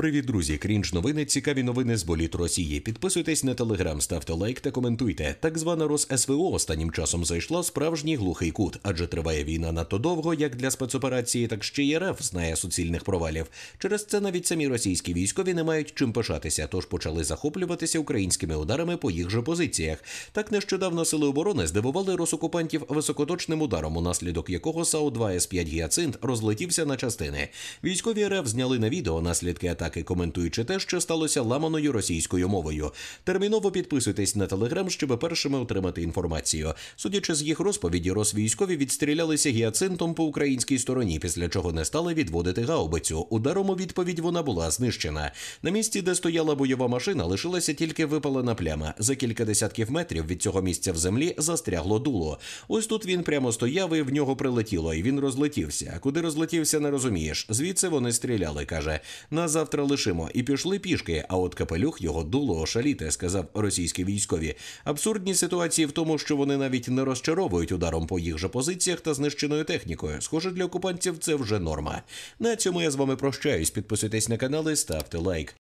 Привіт, друзі! Крінж новини, цікаві новини з боліт Росії. Підписуйтесь на телеграм, ставте лайк та коментуйте. Так звана СВО останнім часом зайшла справжній глухий кут, адже триває війна надто довго, як для спецоперації, так ще й РФ знає суцільних провалів. Через це навіть самі російські військові не мають чим пишатися, тож почали захоплюватися українськими ударами по їх же позиціях. Так нещодавно сили оборони здивували росокупантів високоточним ударом, у наслідок якого САУ 2 С 5 гіацинт розлетівся на частини. Військові РФ зняли на відео наслідки атаки атаки, коментуючи те, що сталося ламаною російською мовою. Терміново підписуйтесь на телеграм, щоб першими отримати інформацію. Судячи з їх розповіді, росвійськові відстрілялися гіацинтом по українській стороні, після чого не стали відводити гаубицю. Ударом у відповідь вона була знищена. На місці, де стояла бойова машина, лишилася тільки випалена пляма. За кілька десятків метрів від цього місця в землі застрягло дуло. Ось тут він прямо стояв і в нього прилетіло, і він розлетівся. Куди розлетівся, не розумієш. Звідси вони стріляли, каже. На завтра лишимо і пішли пішки. А от капелюх його дуло ошаліте, сказав російські військові. Абсурдні ситуації в тому, що вони навіть не розчаровують ударом по їх же позиціях та знищеною технікою. Схоже, для окупантів це вже норма. На цьому я з вами прощаюсь. Підписуйтесь на канали, ставте лайк.